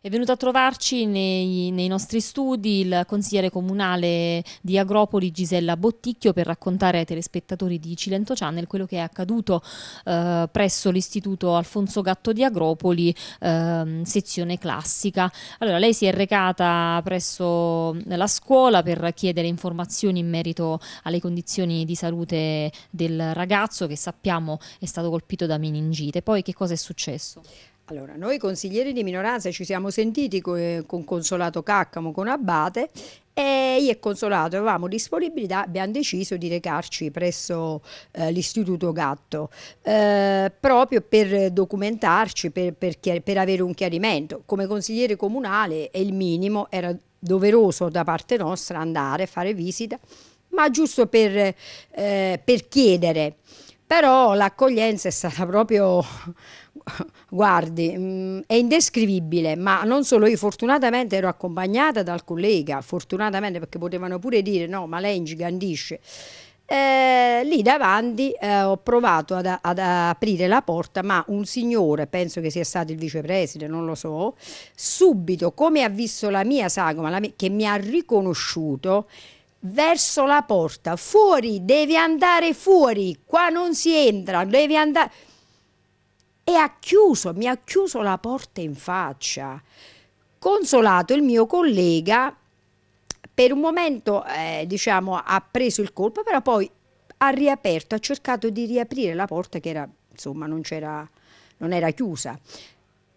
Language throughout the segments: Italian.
È venuto a trovarci nei, nei, nostri studi il consigliere comunale di Agropoli Gisella Botticchio per raccontare ai telespettatori di Cilento Channel quello che è accaduto eh, presso l'istituto Alfonso Gatto di Agropoli, eh, sezione classica. Allora, lei si è recata presso la scuola per chiedere informazioni in merito alle condizioni di salute del ragazzo che sappiamo è stato colpito da meningite. Poi che cosa è successo? Allora, noi consiglieri di minoranza ci siamo sentiti eh, con Consolato Caccamo, con Abate e io e Consolato avevamo disponibilità, abbiamo deciso di recarci presso eh, l'Istituto Gatto eh, proprio per documentarci, per, per, per avere un chiarimento. Come consigliere comunale è il minimo, era doveroso da parte nostra andare a fare visita, ma giusto per, eh, per chiedere però l'accoglienza è stata proprio, guardi, mm, è indescrivibile, ma non solo io, fortunatamente ero accompagnata dal collega, fortunatamente perché potevano pure dire no, ma lei ingigandisce. Eh, lì davanti eh, ho provato ad, ad, aprire la porta, ma un signore, penso che sia stato il vicepresidente, non lo so, subito come ha visto la mia sagoma, la mia, che mi ha riconosciuto, verso la porta, fuori, devi andare fuori, qua non si entra, devi andare... E ha chiuso, mi ha chiuso la porta in faccia. Consolato il mio collega, per un momento eh, diciamo, ha preso il colpo, però poi ha riaperto, ha cercato di riaprire la porta che era, insomma, non, non era chiusa.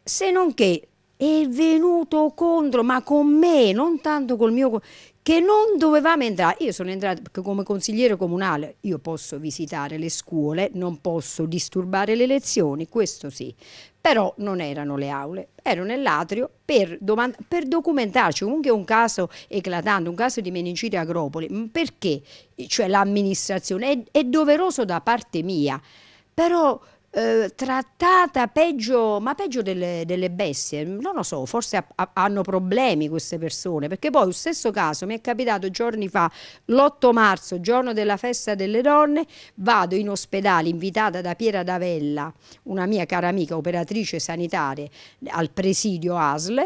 Se non che è venuto contro, ma con me, non tanto col mio che non dovevamo entrare. Io sono entrata perché come consigliere comunale io posso visitare le scuole, non posso disturbare le lezioni, questo sì. Però non erano le aule, ero nell'atrio per, per documentarci. Comunque è un caso eclatante, un caso di meningite agropoli. Perché? Cioè l'amministrazione è, è doveroso da parte mia. Però eh, trattata peggio, ma peggio delle, delle, bestie. Non lo so, forse ha, ha, hanno problemi queste persone, perché poi lo stesso caso mi è capitato giorni fa, l'8 marzo, giorno della festa delle donne, vado in ospedale invitata da Piera D'Avella, una mia cara amica operatrice sanitaria al presidio ASL,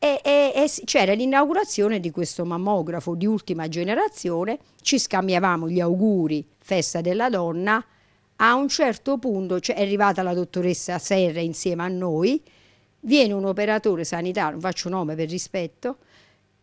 e, e, e c'era l'inaugurazione di questo mammografo di ultima generazione, ci scambiavamo gli auguri, festa della donna, a un certo punto cioè, è arrivata la dottoressa Serra insieme a noi, viene un operatore sanitario, non faccio nome per rispetto,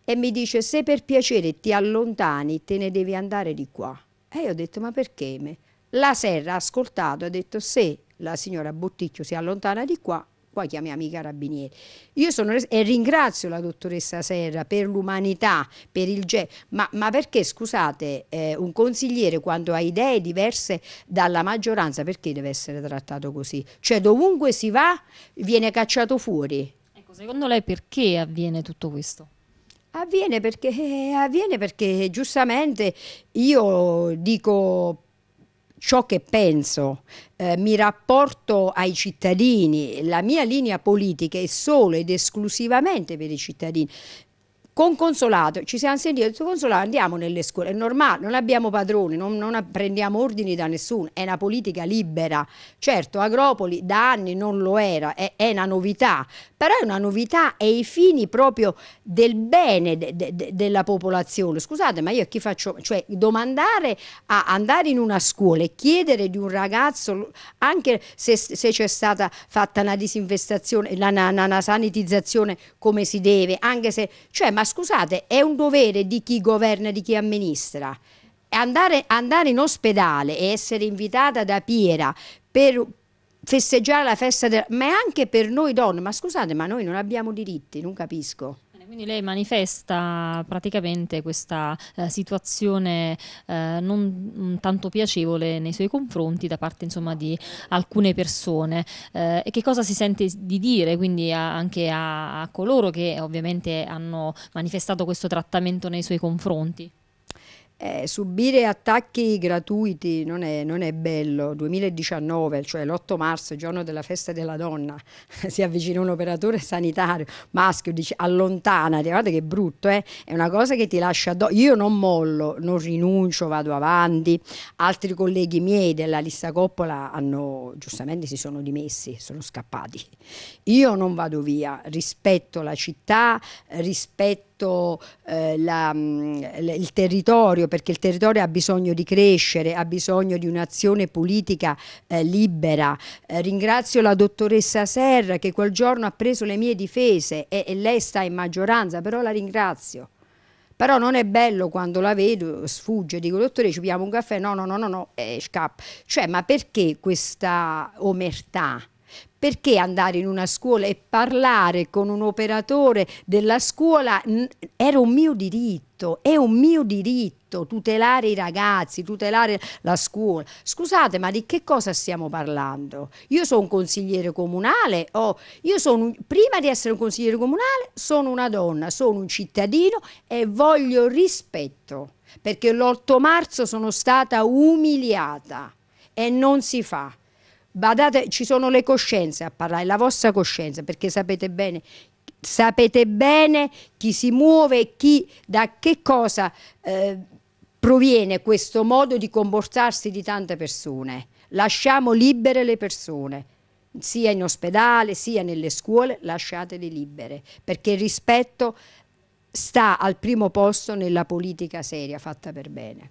e mi dice se per piacere ti allontani te ne devi andare di qua. E io ho detto ma perché me? La Serra ha ascoltato ha detto se la signora Botticchio si allontana di qua poi chiamiamo i carabinieri. Io sono e ringrazio la dottoressa Serra per l'umanità, per il gesto, ma, ma, perché scusate eh, un consigliere quando ha idee diverse dalla maggioranza perché deve essere trattato così? Cioè dovunque si va viene cacciato fuori. Ecco, secondo lei perché avviene tutto questo? Avviene perché, eh, avviene perché giustamente io dico ciò che penso, eh, mi rapporto ai cittadini, la mia linea politica è solo ed esclusivamente per i cittadini con consolato, ci siamo sentiti, detto consolato andiamo nelle scuole, è normale, non abbiamo padroni, non, non prendiamo ordini da nessuno, è una politica libera, certo Agropoli da anni non lo era, è, è una novità, però è una novità e i fini proprio del bene de, de, de, della popolazione, scusate ma io a chi faccio, cioè domandare a andare in una scuola e chiedere di un ragazzo, anche se, se c'è stata fatta una disinfestazione, una, una, una sanitizzazione come si deve, anche se, cioè ma scusate, è un dovere di chi governa, e di chi amministra. Andare, andare in ospedale e essere invitata da Piera per festeggiare la festa, del, ma è anche per noi donne, ma scusate, ma noi non abbiamo diritti, non capisco. Quindi lei manifesta praticamente questa eh, situazione eh, non mm, tanto piacevole nei suoi confronti da parte insomma, di alcune persone. Eh, e che cosa si sente di dire quindi a, anche a, a coloro che ovviamente hanno manifestato questo trattamento nei suoi confronti? Eh, subire attacchi gratuiti non è, non è bello. 2019, cioè l'8 marzo, giorno della festa della donna, si avvicina un operatore sanitario maschio, dice allontanati, guarda che brutto, eh? è una cosa che ti lascia addosso. Io non mollo, non rinuncio, vado avanti. Altri colleghi miei della lista coppola hanno, giustamente si sono dimessi, sono scappati. Io non vado via, rispetto la città, rispetto tutto eh, la, mm, il territorio, perché il territorio ha bisogno di crescere, ha bisogno di un'azione politica eh, libera. Eh, ringrazio la dottoressa Serra che quel giorno ha preso le mie difese e, e lei sta in maggioranza, però la ringrazio. Però non è bello quando la vedo, sfugge, dico dottore ci pigliamo un caffè, no no no no, no e eh, scappa. Cioè ma perché questa omertà? Perché andare in una scuola e parlare con un operatore della scuola era un mio diritto, è un mio diritto tutelare i ragazzi, tutelare la scuola. Scusate, ma di che cosa stiamo parlando? Io sono un consigliere comunale, oh, io sono, prima di essere un consigliere comunale sono una donna, sono un cittadino e voglio rispetto, perché l'8 marzo sono stata umiliata e non si fa. Badate, ci sono le coscienze a parlare, la vostra coscienza, perché sapete bene, sapete bene chi si muove, chi, da che cosa eh, proviene questo modo di comportarsi di tante persone. Lasciamo libere le persone sia in ospedale sia nelle scuole, lasciatele libere, perché il rispetto sta al primo posto nella politica seria fatta per bene.